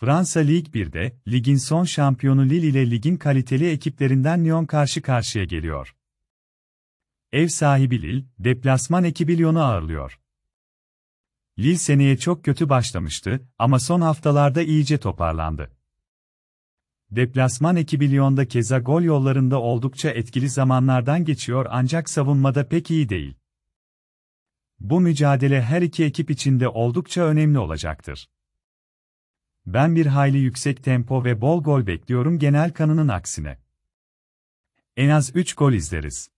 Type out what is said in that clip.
Fransa Lig 1'de, ligin son şampiyonu Lille ile ligin kaliteli ekiplerinden Lyon karşı karşıya geliyor. Ev sahibi Lille, deplasman ekibi Lyon'u ağırlıyor. Lille seneye çok kötü başlamıştı ama son haftalarda iyice toparlandı. Deplasman ekibi Lyon'da keza gol yollarında oldukça etkili zamanlardan geçiyor ancak savunmada pek iyi değil. Bu mücadele her iki ekip için de oldukça önemli olacaktır. Ben bir hayli yüksek tempo ve bol gol bekliyorum genel kanının aksine. En az 3 gol izleriz.